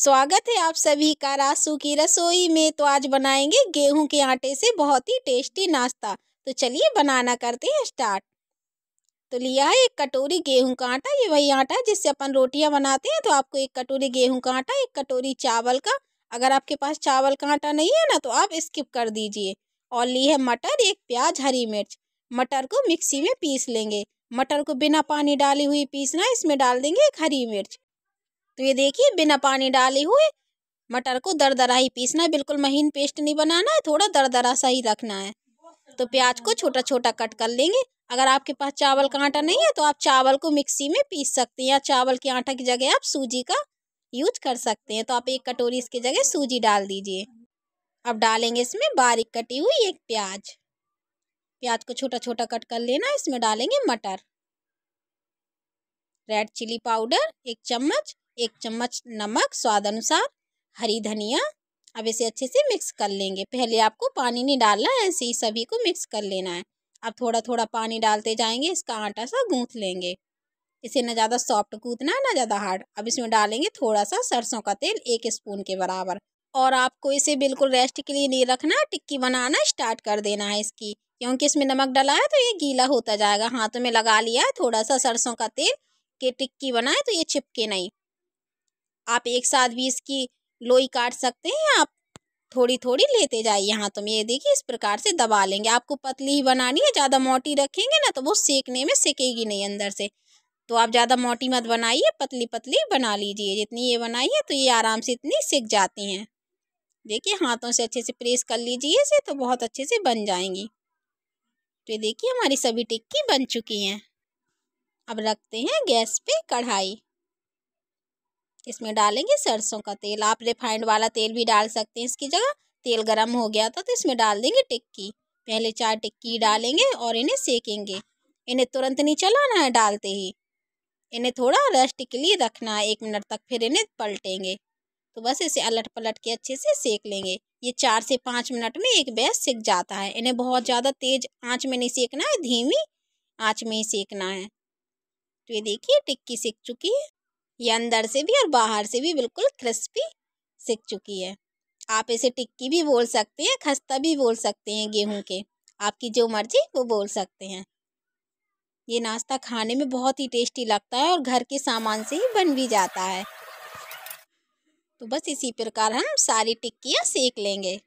स्वागत है आप सभी का रासू की रसोई में तो आज बनाएंगे गेहूं के आटे से बहुत ही टेस्टी नाश्ता तो चलिए बनाना करते हैं स्टार्ट तो लिया है एक कटोरी गेहूं का आटा ये वही आटा है जिससे अपन रोटियां बनाते हैं तो आपको एक कटोरी गेहूं का आटा एक कटोरी चावल का अगर आपके पास चावल का आटा नहीं है ना तो आप स्किप कर दीजिए और ली है मटर एक प्याज हरी मिर्च मटर को मिक्सी में पीस लेंगे मटर को बिना पानी डाली हुई पीसना इसमें डाल देंगे एक हरी मिर्च तो ये देखिए बिना पानी डाले हुए मटर को दरदरा ही पीसना है बिल्कुल महीन पेस्ट नहीं बनाना है थोड़ा दरदरा सा ही रखना है तो प्याज को छोटा छोटा कट कर लेंगे अगर आपके पास चावल का आटा नहीं है तो आप चावल को मिक्सी में पीस सकते हैं या चावल के आटा की जगह आप सूजी का यूज कर सकते हैं तो आप एक कटोरी इसकी जगह सूजी डाल दीजिए अब डालेंगे इसमें बारीक कटी हुई एक प्याज प्याज को छोटा छोटा कट कर लेना इसमें डालेंगे मटर रेड चिली पाउडर एक चम्मच एक चम्मच नमक स्वाद अनुसार हरी धनिया अब इसे अच्छे से मिक्स कर लेंगे पहले आपको पानी नहीं डालना है ऐसे ही सभी को मिक्स कर लेना है अब थोड़ा थोड़ा पानी डालते जाएंगे इसका आटा सा गूंथ लेंगे इसे ना ज़्यादा सॉफ्ट है ना ज़्यादा हार्ड अब इसमें डालेंगे थोड़ा सा सरसों का तेल एक स्पून के बराबर और आपको इसे बिल्कुल रेस्ट के लिए नहीं रखना टिक्की बनाना स्टार्ट कर देना है इसकी क्योंकि इसमें नमक डला है तो ये गीला होता जाएगा हाथों में लगा लिया है थोड़ा सा सरसों का तेल के टिक्की बनाए तो ये चिपके नहीं आप एक साथ भी इसकी लोई काट सकते हैं आप थोड़ी थोड़ी लेते जाइए यहाँ तुम तो ये देखिए इस प्रकार से दबा लेंगे आपको पतली ही बनानी है ज़्यादा मोटी रखेंगे ना तो वो सेकने में सेकेगी नहीं अंदर से तो आप ज़्यादा मोटी मत बनाइए पतली पतली बना लीजिए जितनी ये बनाइए तो ये आराम से इतनी सिक जाती हैं देखिए हाथों से अच्छे से प्रेस कर लीजिए इसे तो बहुत अच्छे से बन जाएंगी तो ये देखिए हमारी सभी टिक्की बन चुकी हैं अब रखते हैं गैस पे कढ़ाई इसमें डालेंगे सरसों का तेल आप रिफाइंड वाला तेल भी डाल सकते हैं इसकी जगह तेल गर्म हो गया था तो इसमें डाल देंगे टिक्की पहले चार टिक्की डालेंगे और इन्हें सेकेंगे इन्हें तुरंत नहीं चलाना है डालते ही इन्हें थोड़ा रेस्ट के लिए रखना है एक मिनट तक फिर इन्हें पलटेंगे तो बस इसे अलट पलट के अच्छे से सेक लेंगे ये चार से पाँच मिनट में एक बैस सेक जाता है इन्हें बहुत ज़्यादा तेज़ आँच में नहीं सेकना है धीमी आँच में ही सेकना है तो ये देखिए टिक्की सेक चुकी है ये अंदर से भी और बाहर से भी बिल्कुल क्रिस्पी सीख चुकी है आप इसे टिक्की भी बोल सकते हैं खस्ता भी बोल सकते हैं गेहूं के आपकी जो मर्जी वो बोल सकते हैं ये नाश्ता खाने में बहुत ही टेस्टी लगता है और घर के सामान से ही बन भी जाता है तो बस इसी प्रकार हम सारी टिक्कियाँ सेक लेंगे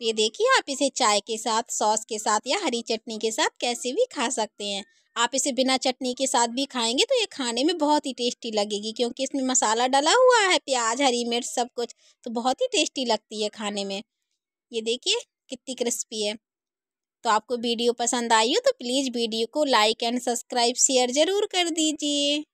तो ये देखिए आप इसे चाय के साथ सॉस के साथ या हरी चटनी के साथ कैसे भी खा सकते हैं आप इसे बिना चटनी के साथ भी खाएंगे तो ये खाने में बहुत ही टेस्टी लगेगी क्योंकि इसमें मसाला डला हुआ है प्याज हरी मिर्च सब कुछ तो बहुत ही टेस्टी लगती है खाने में ये देखिए कितनी क्रिस्पी है तो आपको वीडियो पसंद आई हो तो प्लीज़ वीडियो को लाइक एंड सब्सक्राइब शेयर ज़रूर कर दीजिए